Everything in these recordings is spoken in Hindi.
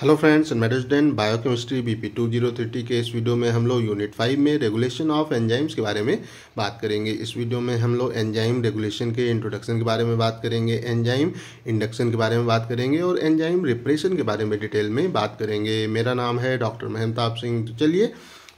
हेलो फ्रेंड्स मेडोजडेन बायोकेमिस्ट्री बीपी थर्टी के इस वीडियो में हम लोग यूनिट फाइव में रेगुलेशन ऑफ एंजाइम्स के बारे में बात करेंगे इस वीडियो में हम लोग एंजाइम रेगुलेशन के इंट्रोडक्शन के बारे में बात करेंगे एंजाइम इंडक्शन के बारे में बात करेंगे और एंजाइम रिप्रेशन के बारे में डिटेल में बात करेंगे मेरा नाम है डॉक्टर महमताप सिंह तो चलिए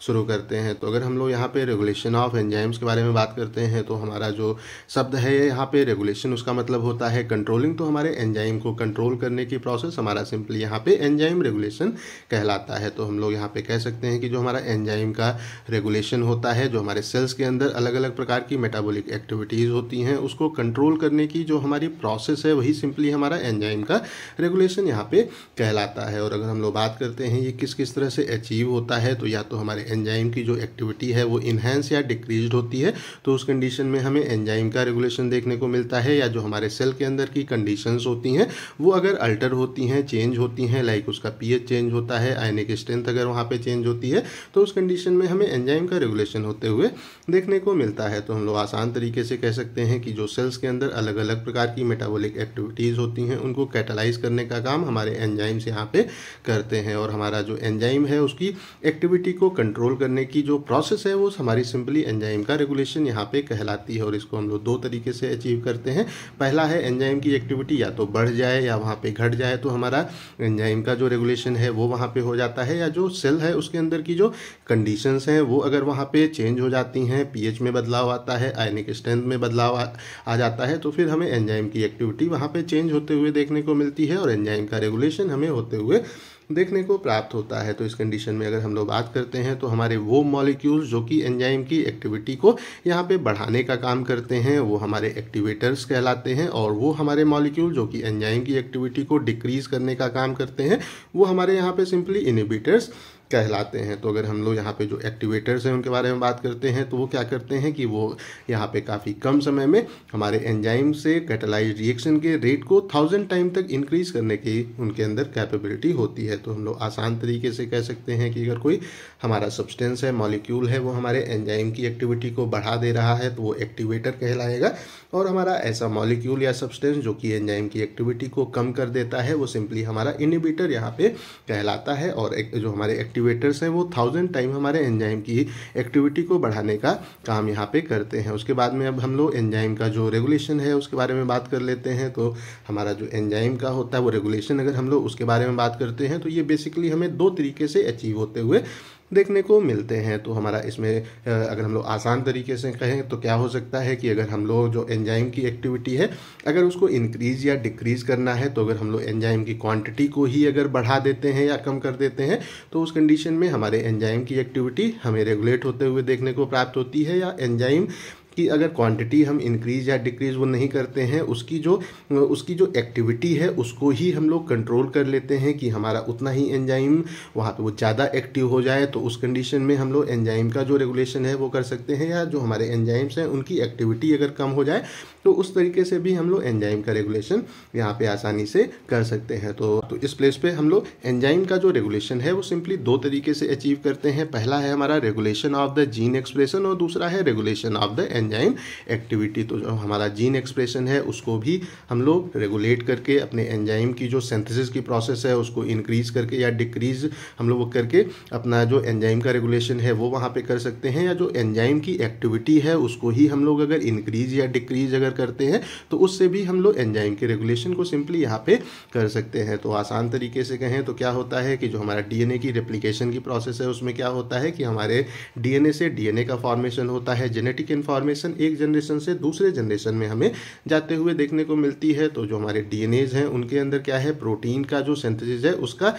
शुरू करते हैं तो अगर हम लोग यहाँ पे रेगुलेशन ऑफ एंजाइम्स के बारे में बात करते हैं तो हमारा जो शब्द है यहाँ पे रेगुलेशन उसका मतलब होता है कंट्रोलिंग तो हमारे एंजाइम को कंट्रोल करने की प्रोसेस हमारा सिंपली यहाँ पे एंजाइम रेगुलेशन कहलाता है तो हम लोग यहाँ पे कह सकते हैं कि जो हमारा एंजाइम का रेगुलेशन होता है जो हमारे सेल्स के अंदर अलग अलग प्रकार की मेटाबोलिक एक्टिविटीज़ होती हैं उसको कंट्रोल करने की जो हमारी प्रोसेस है वही सिंपली हमारा एंजाइम का रेगुलेशन यहाँ पे कहलाता है और अगर हम लोग बात करते हैं ये किस किस तरह से अचीव होता है तो या तो हमारे एंजाइम की जो एक्टिविटी है वो इन्हेंस या डिक्रीज होती है तो उस कंडीशन में हमें एंजाइम का रेगुलेशन देखने को मिलता है या जो हमारे सेल के अंदर की कंडीशन होती हैं वो अगर अल्टर होती हैं चेंज होती हैं लाइक उसका पी चेंज होता है आयनिक स्ट्रेंथ अगर वहाँ पर चेंज होती है तो उस कंडीशन में हमें एंजाइम का रेगुलेशन होते हुए देखने को मिलता है तो हम लोग आसान तरीके से कह सकते हैं कि जो सेल्स के अंदर अलग अलग प्रकार की मेटाबॉलिक एक्टिविटीज़ होती हैं उनको कैटलाइज करने का काम हमारे एंजाइम्स यहाँ पे करते हैं और हमारा जो एंजाइम है उसकी एक्टिविटी को कंट्रोल कंट्रोल करने की जो प्रोसेस है वो हमारी सिंपली एंजाइम का रेगुलेशन यहाँ पे कहलाती है और इसको हम लोग दो तरीके से अचीव करते हैं पहला है एंजाइम की एक्टिविटी या तो बढ़ जाए या वहाँ पे घट जाए तो हमारा एंजाइम का जो रेगुलेशन है वो वहाँ पे हो जाता है या जो सेल है उसके अंदर की जो कंडीशन हैं वो अगर वहाँ पे चेंज हो जाती हैं पीएच में बदलाव आता है आयनिक स्ट्रेंथ में बदलाव आ, आ जाता है तो फिर हमें एंजाइम की एक्टिविटी वहाँ पे चेंज होते हुए देखने को मिलती है और एंजाइम का रेगुलेशन हमें होते हुए देखने को प्राप्त होता है तो इस कंडीशन में अगर हम लोग बात करते हैं तो हमारे वो मॉलिक्यूल्स जो कि एंजाइम की एक्टिविटी को यहाँ पे बढ़ाने का काम करते हैं वो हमारे एक्टिवेटर्स कहलाते हैं और वो हमारे मॉलिक्यूल जो कि एंजाइम की एक्टिविटी को डिक्रीज करने का काम करते हैं वो हमारे यहाँ पे सिंपली इनिबिटर्स कहलाते हैं तो अगर हम लोग यहाँ पे जो एक्टिवेटर्स हैं उनके बारे में बात करते हैं तो वो क्या करते हैं कि वो यहाँ पे काफ़ी कम समय में हमारे एंजाइम से कैटलाइज रिएक्शन के रेट को थाउजेंड टाइम तक इंक्रीज करने की उनके अंदर कैपेबिलिटी होती है तो हम लोग आसान तरीके से कह सकते हैं कि अगर कोई हमारा सब्सटेंस है मॉलिक्यूल है वो हमारे एंजाइम की एक्टिविटी को बढ़ा दे रहा है तो वो एक्टिवेटर कहलाएगा और हमारा ऐसा मॉलिक्यूल या सब्सटेंस जो कि एंजाइम की एक्टिविटी को कम कर देता है वो सिंपली हमारा इनिबिटर यहाँ पे कहलाता है और एक, जो हमारे एक्टिवेटर्स हैं वो थाउजेंड टाइम हमारे एंजाइम की एक्टिविटी को बढ़ाने का काम यहाँ पे करते हैं उसके बाद में अब हम लोग एंजाइम का जो रेगुलेशन है उसके बारे में बात कर लेते हैं तो हमारा जो एंजाइम का होता है वो रेगुलेशन अगर हम लोग उसके बारे में बात करते हैं तो ये बेसिकली हमें दो तरीके से अचीव होते हुए देखने को मिलते हैं तो हमारा इसमें अगर हम लोग आसान तरीके से कहें तो क्या हो सकता है कि अगर हम लोग जो एंजाइम की एक्टिविटी है अगर उसको इंक्रीज़ या डिक्रीज़ करना है तो अगर हम लोग एंजाइम की क्वांटिटी को ही अगर बढ़ा देते हैं या कम कर देते हैं तो उस कंडीशन में हमारे एंजाइम की एक्टिविटी हमें रेगुलेट होते हुए देखने को प्राप्त होती है या एंजाइम कि अगर क्वांटिटी हम इंक्रीज या डिक्रीज वो नहीं करते हैं उसकी जो उसकी जो एक्टिविटी है उसको ही हम लोग कंट्रोल कर लेते हैं कि हमारा उतना ही एंजाइम वहाँ पे वो ज़्यादा एक्टिव हो जाए तो उस कंडीशन में हम लोग एंजाइम का जो रेगुलेशन है वो कर सकते हैं या जो हमारे एंजाइम्स हैं उनकी एक्टिविटी अगर कम हो जाए तो उस तरीके से भी हम लोग एंजाइम का रेगुलेशन यहाँ पर आसानी से कर सकते हैं तो, तो इस प्लेस पर हम लोग एंजाइम का जो रेगुलेशन है वो सिंपली दो तरीके से अचीव करते हैं पहला है हमारा regulation of the gene expression और दूसरा है regulation of the enzyme activity तो जो हमारा जीन एक्सप्रेशन है उसको भी हम लोग रेगुलेट करके अपने एंजाइम की जो सेंथिस की प्रोसेस है उसको इंक्रीज करके या डिक्रीज हम लोग करके अपना जो एंजाइम का रेगुलेशन है वो वहाँ पे कर सकते हैं या जो एंजाइम की एक्टिविटी है उसको ही हम लोग अगर इंक्रीज या डिक्रीज अगर करते हैं तो उससे भी हम लोग एंजाइम के रेगुलेशन को सिंपली यहाँ पे कर सकते हैं तो आसान तरीके से कहें तो क्या होता है कि जो हमारा डीएनए की रेप्लीकेशन की प्रोसेस है उसमें क्या होता है कि हमारे डीएनए से डीएनए का फॉर्मेशन होता है जेनेटिक इन्फॉर्मेशन इन्फॉर्मेशन एक जनरेशन से दूसरे जनरेशन में हमें जाते हुए देखने को मिलती है तो जो हमारे डीएनएज हैं उनके अंदर क्या है प्रोटीन का जो सिंथेसिस है उसका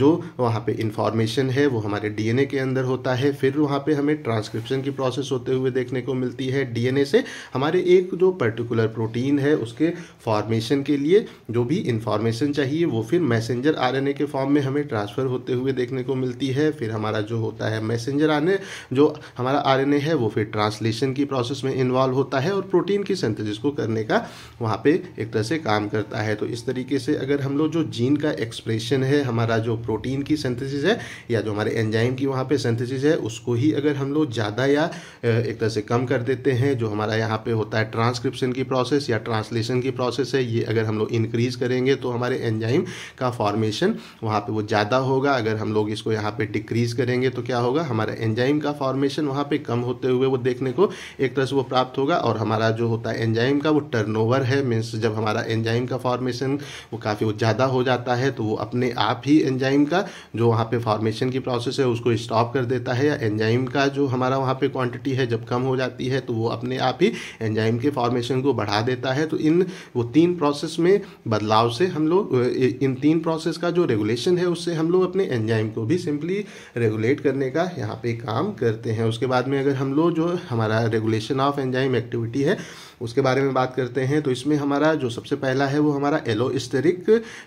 जो वहाँ पे इंफॉर्मेशन है वो हमारे डीएनए के अंदर होता है फिर वहाँ पे हमें ट्रांसक्रिप्शन की प्रोसेस होते हुए देखने को मिलती है डीएनए से हमारे एक जो पर्टिकुलर प्रोटीन है उसके फॉर्मेशन के लिए जो भी इंफॉर्मेशन चाहिए वो फिर मैसेंजर ए के फॉर्म में हमें ट्रांसफ़र होते हुए देखने को मिलती है फिर हमारा जो होता है मैसेंजर आने जो हमारा ए है वो फिर ट्रांसलेशन की प्रोसेस उसमें इन्वॉल्व होता है और प्रोटीन की सेंथेसिस को करने का वहाँ पे एक तरह से काम करता है तो इस तरीके से अगर हम लोग जो जीन का एक्सप्रेशन है हमारा जो प्रोटीन की सेंथेसिस है या जो हमारे एंजाइम की वहाँ पे सेंथेसिस है उसको ही अगर हम लोग ज़्यादा या एक तरह से कम कर देते हैं जो हमारा यहाँ पे होता है ट्रांसक्रिप्शन की प्रोसेस या ट्रांसलेशन की प्रोसेस है ये अगर हम लोग इंक्रीज करेंगे तो हमारे एंजाइम का फॉर्मेशन वहाँ पे वो ज़्यादा होगा अगर हम लोग इसको यहाँ पे डिक्रीज करेंगे तो क्या होगा हमारा एंजाइम का फॉर्मेशन वहाँ पे कम होते हुए वो देखने को एक तरह से वो प्राप्त होगा और हमारा जो होता है एंजाइम का वो टर्नओवर है मीन्स जब हमारा एंजाइम का फॉर्मेशन वो काफ़ी ज़्यादा हो जाता है तो वो अपने आप ही एंजाइम का जो वहाँ पे फॉर्मेशन की प्रोसेस है उसको स्टॉप कर देता है या एंजाइम का जो हमारा वहाँ पर क्वान्टिटी है जब कम हो जाती है तो वो अपने आप ही एंजाइम के फॉर्मेशन को बढ़ा देता है तो इन वो तीन प्रोसेस में बदलाव से हम लोग इन तीन प्रोसेस का जो रेगुलेशन है उससे हम लोग अपने एंजाइम को भी सिंपली रेगुलेट करने का यहाँ पे काम करते हैं उसके बाद में अगर हम लोग जो हमारा रेगुलेशन ऑफ एंजाइम एक्टिविटी है उसके बारे में बात करते हैं तो इसमें हमारा जो सबसे पहला है वो हमारा एलोस्टेरिक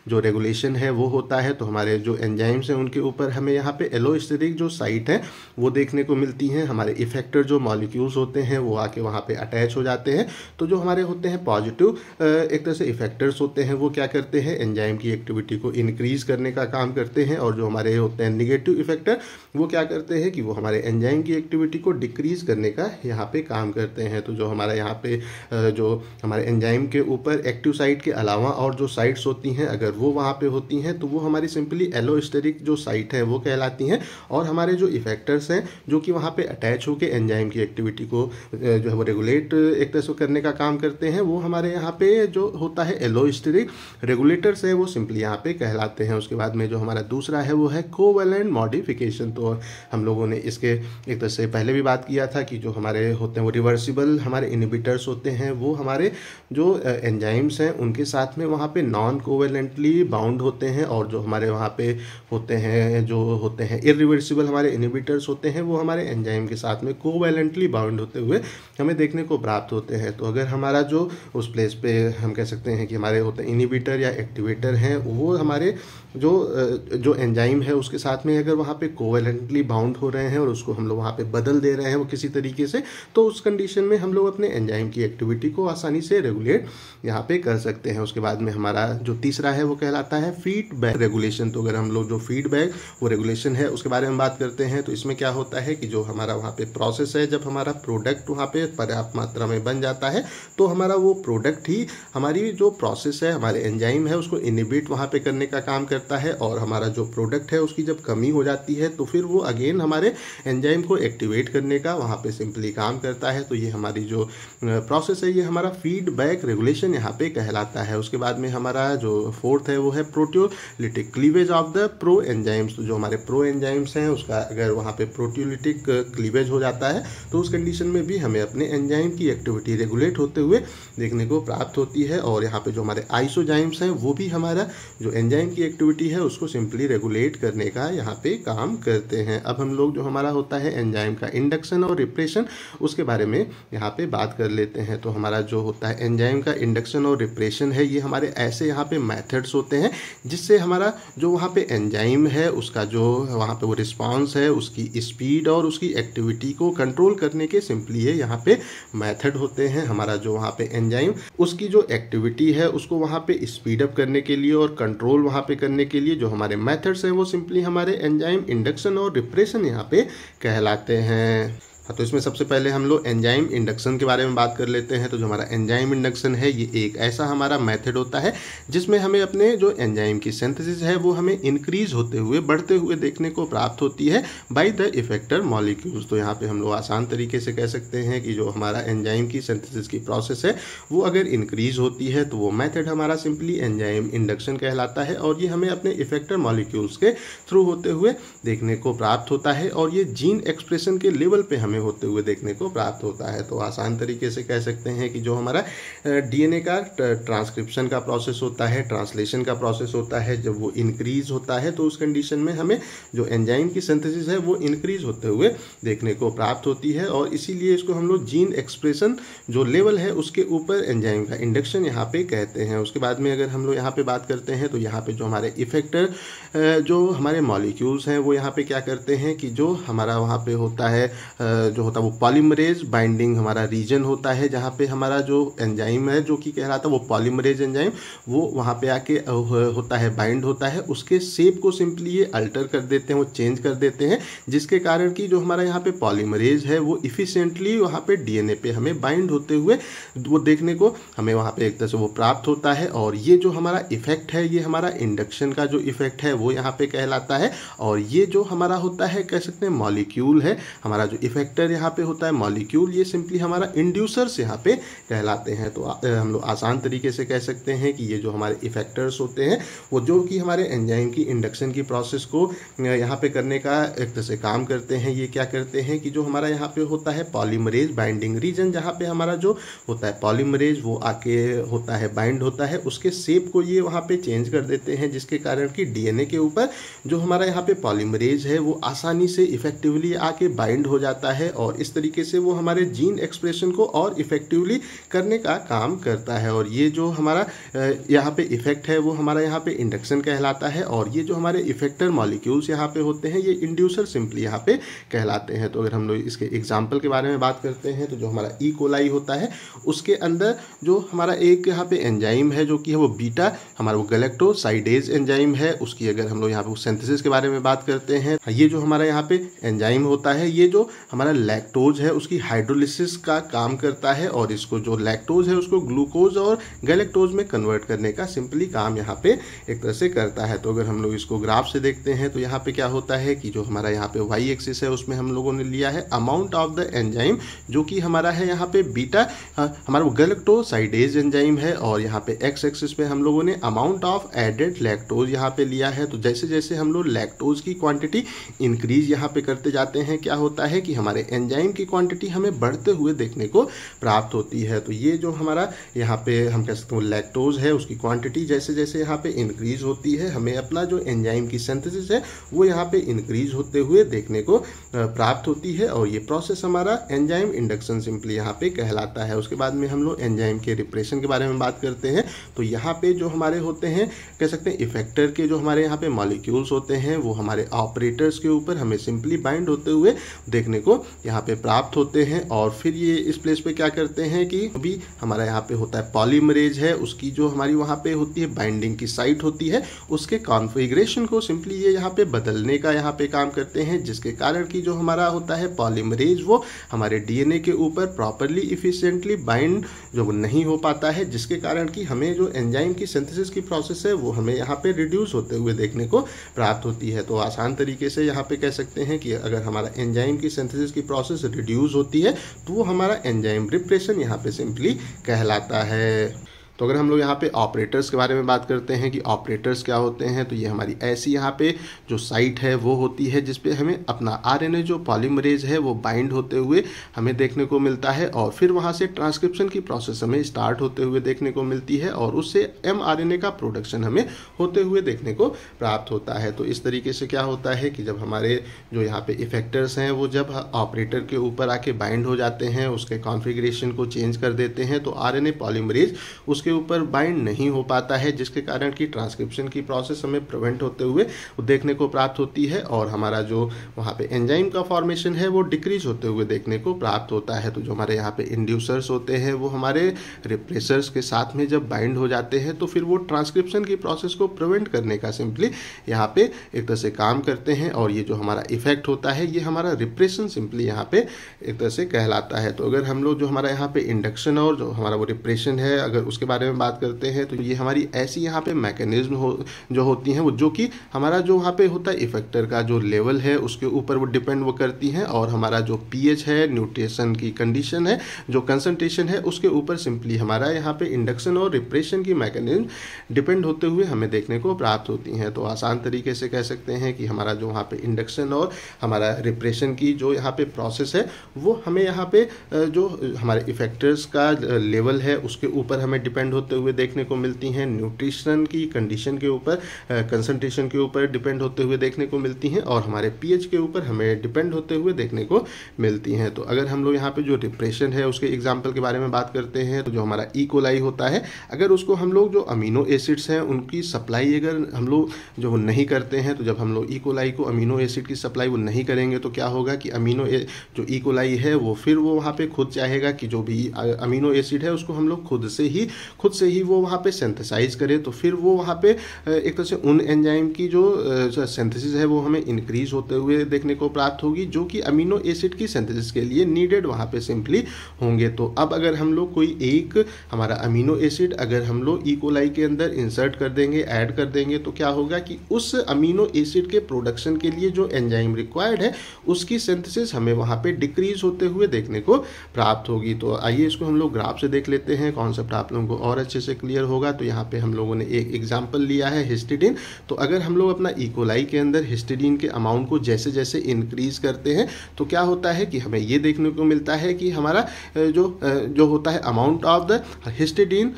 जो रेगुलेशन है वो होता है तो हमारे जो एंजाइम्स हैं उनके ऊपर हमें यहाँ पे एलोस्टेरिक जो साइट है वो देखने को मिलती हैं हमारे इफेक्टर जो मॉलिक्यूल्स होते हैं वो आके वहाँ पर अटैच हो जाते हैं तो जो हमारे होते हैं पॉजिटिव एक तरह से इफेक्टर्स होते हैं वो क्या करते हैं एंजाइम की एक्टिविटी को इनक्रीज़ करने का काम करते हैं और जो हमारे होते हैं निगेटिव इफेक्टर वो क्या करते हैं कि वो हमारे एंजाइम की एक्टिविटी को डिक्रीज़ करने का यहाँ पे काम करते हैं तो जो हमारा यहाँ पे जो हमारे एंजाइम के ऊपर एक्टिव साइट के अलावा और जो साइट्स होती हैं अगर वो वहाँ पे होती हैं तो वो हमारी सिंपली एलोस्टेरिक जो साइट है वो कहलाती हैं और हमारे जो इफेक्टर्स हैं जो कि वहाँ पे अटैच होकर एंजाइम की एक्टिविटी को जो है वो रेगुलेट एक तरह से करने का काम करते हैं वो हमारे यहाँ पे जो होता है एलोस्टेरिक रेगुलेटर्स है वो सिंपली यहाँ पे कहलाते हैं उसके बाद में जो हमारा दूसरा है वो है कोवेलेंट मॉडिफिकेशन तो हम लोगों ने इसके एक तरह से पहले भी बात किया था कि जो हमारे होते हैं वो रिवर्सिबल हमारे इनिबिटर्स होते हैं करते हैं वो हमारे जो एंजाइम्स हैं उनके साथ में वहाँ पे नॉन कोवेलेंटली बाउंड होते हैं और जो हमारे वहाँ पे होते हैं जो होते हैं इरिवर्सिबल हमारे इनिबिटर्स होते हैं वो हमारे एंजाइम के साथ में कोवेलेंटली बाउंड होते हुए हमें देखने को प्राप्त होते हैं तो अगर हमारा जो उस प्लेस पे हम कह सकते हैं कि हमारे होते हैं इनिबिटर या एक्टिवेटर हैं वो हमारे जो जो एंजाइम है उसके साथ में अगर वहाँ पे कोवेलेंटली बाउंड हो रहे हैं और उसको हम लोग वहाँ पे बदल दे रहे हैं वो किसी तरीके से तो उस कंडीशन में हम लोग अपने एंजाइम की एक्टिव एक्टिविटी को आसानी से रेगुलेट यहाँ पे कर सकते हैं उसके बाद में हमारा जो तीसरा है वो कहलाता है फीडबैक रेगुलेशन तो अगर हम लोग जो फीडबैक वो रेगुलेशन है उसके बारे में बात करते हैं तो इसमें क्या होता है कि जो हमारा वहाँ पे प्रोसेस है जब हमारा प्रोडक्ट वहाँ पे पर्याप्त मात्रा में बन जाता है तो हमारा वो प्रोडक्ट ही हमारी जो प्रोसेस है हमारे एंजाइम है उसको इनिबिट वहाँ पे करने का काम करता है और हमारा जो प्रोडक्ट है उसकी जब कमी हो जाती है तो फिर वो अगेन हमारे एंजाइम को एक्टिवेट करने का वहाँ पे सिंपली काम करता है तो ये हमारी जो प्रोसेस प्रोसेस है ये हमारा फीडबैक रेगुलेशन यहाँ पे कहलाता है उसके बाद में हमारा जो फोर्थ है वो है proteolytic cleavage of the pro enzymes जो हमारे प्रो एंजाइम्स हैं उसका अगर वहाँ पे प्रोटियोलिटिक क्लीवेज हो जाता है तो उस कंडीशन में भी हमें अपने एंजाइम की एक्टिविटी रेगुलेट होते हुए देखने को प्राप्त होती है और यहाँ पे जो हमारे आइसोजाइम्स हैं वो भी हमारा जो एंजाइम की एक्टिविटी है उसको सिंपली रेगुलेट करने का यहाँ पे काम करते हैं अब हम लोग जो हमारा होता है एंजाइम का इंडक्शन और रिप्रेशन उसके बारे में यहाँ पे बात कर लेते हैं तो हमारा जो होता है एंजाइम का इंडक्शन और रिप्रेशन है ये हमारे ऐसे यहाँ पे मेथड्स होते हैं जिससे हमारा जो वहाँ पे एंजाइम है उसका जो वहाँ पे वो रिस्पांस है उसकी स्पीड और उसकी एक्टिविटी को कंट्रोल करने के सिंपली ये यहाँ पे मेथड होते हैं हमारा जो वहाँ पे एंजाइम उसकी जो एक्टिविटी है उसको वहाँ पे स्पीड अप करने के लिए और कंट्रोल वहाँ पे करने के लिए जो हमारे मैथड्स हैं वो सिंपली हमारे एंजाइम इंडक्शन और रिप्रेशन यहाँ पे कहलाते हैं हाँ तो इसमें सबसे पहले हम लोग एंजाइम इंडक्शन के बारे में बात कर लेते हैं तो जो हमारा एंजाइम इंडक्शन है ये एक ऐसा हमारा मेथड होता है जिसमें हमें अपने जो एंजाइम की सिंथेसिस है वो हमें इंक्रीज होते हुए बढ़ते हुए देखने को प्राप्त होती है बाई द इफेक्टर मॉलिक्यूल्स तो यहाँ पर हम लोग आसान तरीके से कह सकते हैं कि जो हमारा एंजाइम की सिंथेसिस की प्रोसेस है वो अगर इंक्रीज होती है तो वो मैथड हमारा सिंपली एंजाइम इंडक्शन कहलाता है और ये हमें अपने इफेक्टर मॉलिक्यूल्स के थ्रू होते हुए देखने को प्राप्त होता है और ये जीन एक्सप्रेशन के लेवल पर हमें होते हुए देखने को प्राप्त होता है तो आसान तरीके से कह सकते हैं कि जो हमारा डीएनए का ट्रांसक्रिप्शन का प्रोसेस होता है ट्रांसलेशन का प्रोसेस होता है जब वो इंक्रीज होता है तो उस कंडीशन में हमें जो एंजाइम की सिंथेसिस है वो इंक्रीज होते हुए देखने को प्राप्त होती है और इसीलिए इसको हम लोग जीन एक्सप्रेशन जो लेवल है उसके ऊपर एंजाइम का इंडक्शन यहाँ पे कहते हैं उसके बाद में अगर हम लोग यहाँ पे बात करते हैं तो यहाँ पे जो हमारे इफेक्टर जो हमारे मॉलिक्यूल्स हैं वो यहाँ पे क्या करते हैं कि जो हमारा वहाँ पे होता है जो होता है वो पॉलीमरेज बाइंडिंग हमारा रीजन होता है जहाँ पे हमारा जो एंजाइम है जो कि कह रहा था वो पॉलीमरेज एंजाइम वो वहाँ पे आके होता है बाइंड होता है उसके सेप को सिंपली ये अल्टर कर देते हैं वो चेंज कर देते हैं जिसके कारण कि जो हमारा यहाँ पे पॉलीमरेज है वो इफ़िशेंटली वहाँ पे डीएनए पे हमें बाइंड होते हुए वो देखने को हमें वहाँ पे एक तरह से वो प्राप्त होता है और ये जो हमारा इफेक्ट है ये हमारा इंडक्शन का जो इफेक्ट है वो यहाँ पे कहलाता है और ये जो हमारा होता है कह सकते हैं मॉलिक्यूल है हमारा जो इफेक्ट एक्टर यहाँ पे होता है मॉलिक्यूल ये सिंपली हमारा इंड्यूसर्स यहाँ पे कहलाते हैं तो हम लोग आसान तरीके से कह सकते हैं कि ये जो हमारे इफेक्टर्स e होते हैं वो जो कि हमारे एंजाइम की इंडक्शन की प्रोसेस को यहाँ पे करने का एक तरह से काम करते हैं ये क्या करते हैं कि जो हमारा यहाँ पे होता है पॉलीमरेज बाइंडिंग रीजन जहाँ पे हमारा जो होता है पॉलीमरेज वो आके होता है बाइंड होता है उसके सेप को ये वहाँ पे चेंज कर देते हैं जिसके कारण कि डीएनए के ऊपर जो हमारा यहाँ पे पॉलीमरेज है वो आसानी से इफेक्टिवली आके बाइंड हो जाता है है और इस तरीके से वो हमारे जीन एक्सप्रेशन को और इफेक्टिवली करने का काम करता है और ये जो हमारा यहाँ पे इफेक्ट है वो हमारा यहाँ पे इंडक्शन कहलाता है और ये जो हमारे इफेक्टर मॉलिक्यूल्स यहाँ पे होते हैं ये इंड्यूसर सिंपली यहाँ पे कहलाते हैं तो अगर हम लोग इसके एग्जाम्पल के बारे में बात करते हैं तो जो हमारा ई e. कोलाई होता है उसके अंदर जो हमारा एक यहाँ पे एंजाइम है जो कि है वो बीटा हमारा वो गलेक्टोसाइडेज एंजाइम है उसकी अगर हम लोग यहाँ पे सेंथेसिस के बारे में बात करते हैं ये जो हमारा यहाँ पे एंजाइम होता है ये जो हमारा हमारा लैक्टोज है उसकी हाइड्रोलिसिस का काम करता है और इसको जो लैक्टोज है उसको ग्लूकोज और गैलेक्टोज में कन्वर्ट करने का सिंपली काम यहाँ पे एक तरह से करता है तो अगर हम लोग इसको ग्राफ से देखते हैं तो यहाँ पे क्या होता है कि जो हमारा यहाँ पे वाई एक्सिस है उसमें हम लोगों ने लिया है अमाउंट ऑफ द एंजाइम जो कि हमारा है यहाँ पे बीटा हाँ, हमारा गैलेक्टोसाइडेज एंजाइम है और यहाँ पे एक्स एक्सिस पे हम लोगों ने अमाउंट ऑफ एडेड लैक्टोज यहाँ पे लिया है तो जैसे जैसे हम लोग लैक्टोज की क्वांटिटी इंक्रीज यहाँ पे करते जाते हैं क्या होता है कि हमारे हमारे एंजाइम की क्वांटिटी हमें बढ़ते हुए देखने को प्राप्त होती है तो ये जो हमारा यहाँ पे हम कह सकते हैं लैक्टोज है उसकी क्वांटिटी जैसे जैसे यहाँ पे इंक्रीज होती है हमें अपना जो एंजाइम की सिंथेसिस है वो यहाँ पे इंक्रीज होते हुए देखने को प्राप्त होती है और ये प्रोसेस हमारा एंजाइम इंडक्शन सिंपली यहाँ पे कहलाता है उसके बाद में हम लोग एंजाइम के रिप्रेशन के बारे में बात करते हैं तो यहाँ पे जो हमारे होते हैं कह सकते हैं इफेक्टर के जो हमारे यहाँ पे मॉलिक्यूल्स होते हैं वो हमारे ऑपरेटर्स के ऊपर हमें सिंपली बाइंड होते हुए देखने को यहाँ पे प्राप्त होते हैं और फिर ये इस प्लेस पे क्या करते हैं कि अभी हमारा यहाँ पे होता है पॉलीमरेज है उसकी जो हमारी वहाँ पे होती है बाइंडिंग की साइट होती है उसके कॉन्फिग्रेशन को सिंपली ये यहाँ पे बदलने का यहाँ पे काम करते हैं जिसके कारण कि जो हमारा होता है पॉलीमरेज वो हमारे डी के ऊपर प्रॉपरली इफिशियंटली बाइंड जो नहीं हो पाता है जिसके कारण कि हमें जो एंजाइम की सिंथेसिस की प्रोसेस है वो हमें यहाँ पे रिड्यूस होते हुए देखने को प्राप्त होती है तो आसान तरीके से यहाँ पे कह सकते हैं कि अगर हमारा एंजाइम की सिंथेसिस की की प्रोसेस रिड्यूस होती है तो वो हमारा एंजाइम रिप्रेशन यहाँ पे सिंपली कहलाता है तो अगर हम लोग यहाँ पे ऑपरेटर्स के बारे में बात करते हैं कि ऑपरेटर्स क्या होते हैं तो ये हमारी ऐसी यहाँ पे जो साइट है वो होती है जिसपे हमें अपना आरएनए जो पॉलीमरेज है वो बाइंड होते हुए हमें देखने को मिलता है और फिर वहाँ से ट्रांसक्रिप्शन की प्रोसेस हमें स्टार्ट होते हुए देखने को मिलती है और उससे एम का प्रोडक्शन हमें होते हुए देखने को प्राप्त होता है तो इस तरीके से क्या होता है कि जब हमारे जो यहाँ पे इफेक्टर्स हैं वो जब ऑपरेटर के ऊपर आके बाइंड हो जाते हैं उसके कॉन्फिग्रेशन को चेंज कर देते हैं तो आर एन पॉलीमरेज उसके के ऊपर बाइंड नहीं हो पाता है जिसके कारण कि ट्रांसक्रिप्शन की प्रोसेस हमें प्रिवेंट होते हुए देखने को प्राप्त होती है और हमारा जो वहाँ पे एंजाइम का फॉर्मेशन है वो डिक्रीज होते हुए देखने को प्राप्त होता है तो जो हमारे यहाँ पे इंड्यूसर्स होते हैं वो हमारे रिप्लेसर्स के साथ में जब बाइंड हो जाते हैं तो फिर वो ट्रांसक्रिप्शन की प्रोसेस को प्रिवेंट करने का सिंपली यहाँ पे एक तरह से काम करते हैं और ये जो हमारा इफेक्ट होता है ये हमारा रिप्रेशन सिंपली यहाँ पे एक तरह से कहलाता है तो अगर हम लोग जो हमारा यहाँ पे इंडक्शन और जो हमारा वो रिप्रेशन है अगर उसके बारे में बात करते हैं तो ये हमारी ऐसी यहाँ पे मैकेनिज्म हो जो होती हैं वो जो कि हमारा जो वहाँ पे होता है इफेक्टर का जो लेवल है उसके ऊपर वो डिपेंड वो करती हैं और हमारा जो पीएच है न्यूट्रिशन की कंडीशन है जो कंसनट्रेशन है उसके ऊपर सिंपली हमारा यहाँ पे इंडक्शन और रिप्रेशन की मैकेनिज्म डिपेंड होते हुए हमें देखने को प्राप्त होती हैं तो आसान तरीके से कह सकते हैं कि हमारा जो वहाँ पर इंडक्शन और हमारा रिप्रेशन की जो यहाँ पे प्रोसेस है वो हमें यहाँ पे जो हमारे इफेक्टर्स का लेवल है उसके ऊपर हमें डिपेंड डिपेंड होते हुए देखने को मिलती हैं न्यूट्रिशन की कंडीशन के ऊपर कंसनट्रेशन के ऊपर डिपेंड होते हुए देखने को मिलती हैं और हमारे पीएच के ऊपर हमें डिपेंड होते हुए देखने को मिलती हैं तो अगर हम लोग यहाँ पे जो डिप्रेशन है उसके एग्जाम्पल के बारे में बात करते हैं तो जो हमारा ईकोलाई e. होता है अगर उसको हम लोग जो अमीनो एसिड्स हैं उनकी सप्लाई अगर हम लोग जो नहीं करते हैं तो जब हम लोग ईकोलाई e. को अमीनो एसिड की सप्लाई वो नहीं करेंगे तो क्या होगा कि अमीनो ए, जो ईकोलाई e. है वो फिर वो वहाँ पर खुद चाहेगा कि जो भी अमीनो एसिड है उसको हम लोग खुद से ही खुद से ही वो वहाँ पे सेंथेसाइज करे तो फिर वो वहाँ पे एक तरह से उन एंजाइम की जो सेंथेसिस है वो हमें इंक्रीज होते हुए देखने को प्राप्त होगी जो कि अमीनो एसिड की सेंथेसिस के लिए नीडेड वहाँ पे सिंपली होंगे तो अब अगर हम लोग कोई एक हमारा अमीनो एसिड अगर हम लोग ईकोलाई e. के अंदर इंसर्ट कर देंगे ऐड कर देंगे तो क्या होगा कि उस अमीनो एसिड के प्रोडक्शन के लिए जो एंजाइम रिक्वायर्ड है उसकी सेंथेसिस हमें वहाँ पे डिक्रीज होते हुए देखने को प्राप्त होगी तो आइए इसको हम लोग ग्राफ से देख लेते हैं कॉन्सेप्ट आप लोगों को और अच्छे से क्लियर होगा तो यहाँ पे हम लोगों ने एक एग्जाम्पल लिया है हिस्टिडीन तो अगर हम लोग अपना इकोलाई e के अंदर हिस्टिडीन के अमाउंट को जैसे जैसे इंक्रीज करते हैं तो क्या होता है कि हमें ये देखने को मिलता है कि हमारा जो जो होता है amount of the histidine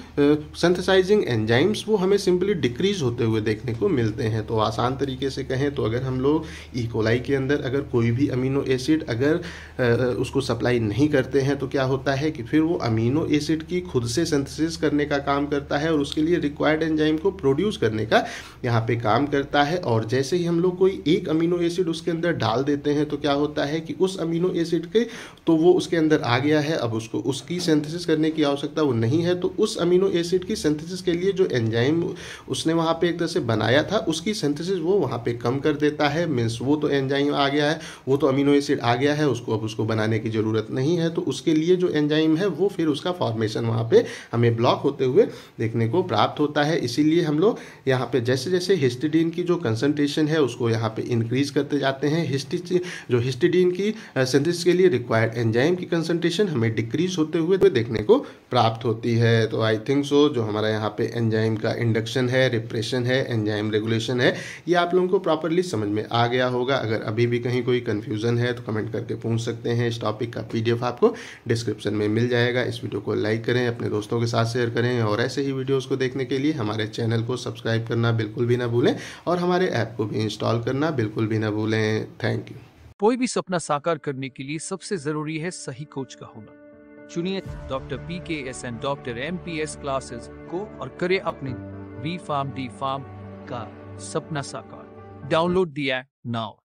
synthesising enzymes वो हमें सिंपली डिक्रीज होते हुए देखने को मिलते हैं तो आसान तरीके से कहें तो अगर हम लोग इकोलाई e के अंदर अगर कोई भी अमीनो एसिड अगर उसको सप्लाई नहीं करते हैं तो क्या होता है कि फिर वो अमीनो एसिड की खुद से सेंथेसिस कर करने का काम करता है और उसके लिए रिक्वायर्ड एंजाइम को प्रोड्यूस करने का यहाँ पे काम करता है और जैसे ही हम लोग कोई एक अमीनो एसिड उसके अंदर डाल देते हैं तो क्या होता है कि उस अमीनो एसिड के तो वो उसके अंदर आ गया है अब उसको उसकी सेंथेसिस करने की आवश्यकता वो नहीं है तो उस अमीनो एसिड की सेंथेसिस के लिए जो एंजाइम उसने वहाँ पर एक तरह से बनाया था उसकी सेंथेसिस वो वहाँ पर कम कर देता है मीन्स वो तो एंजाइम आ गया है वो तो अमीनो एसिड आ गया है उसको अब उसको बनाने की ज़रूरत नहीं है तो उसके लिए जो एंजाइम है वो फिर उसका फॉर्मेशन वहाँ पर हमें ब्लॉक होते हुए देखने को प्राप्त होता है इसीलिए हम लोग यहाँ पे जैसे जैसे हिस्टिडीन की जो कंसनट्रेशन है उसको यहाँ पे इंक्रीज करते जाते हैं हिस्टी जो हिस्टिडीन की सेंथिस के लिए रिक्वायर्ड एंजाइम की कंसनट्रेशन हमें डिक्रीज होते हुए देखने को प्राप्त होती है तो आई थिंक सो जो हमारा यहाँ पे एंजाइम का इंडक्शन है रिप्रेशन है एंजाइम रेगुलेशन है ये आप लोगों को प्रॉपरली समझ में आ गया होगा अगर अभी भी कहीं कोई कन्फ्यूज़न है तो कमेंट करके पूछ सकते हैं इस टॉपिक का पीडीएफ आपको डिस्क्रिप्शन में मिल जाएगा इस वीडियो को लाइक करें अपने दोस्तों के साथ शेयर करें और ऐसे ही वीडियोज़ को देखने के लिए हमारे चैनल को सब्सक्राइब करना बिल्कुल भी ना भूलें और हमारे ऐप को भी इंस्टॉल करना बिल्कुल भी ना भूलें थैंक यू कोई भी सपना साकार करने के लिए सबसे जरूरी है सही कोच का होना चुनिए doctor P K S and doctor M P S classes को और करे अपने बी फार्म डी फार्म का सपना साकार डाउनलोड दिया नाउ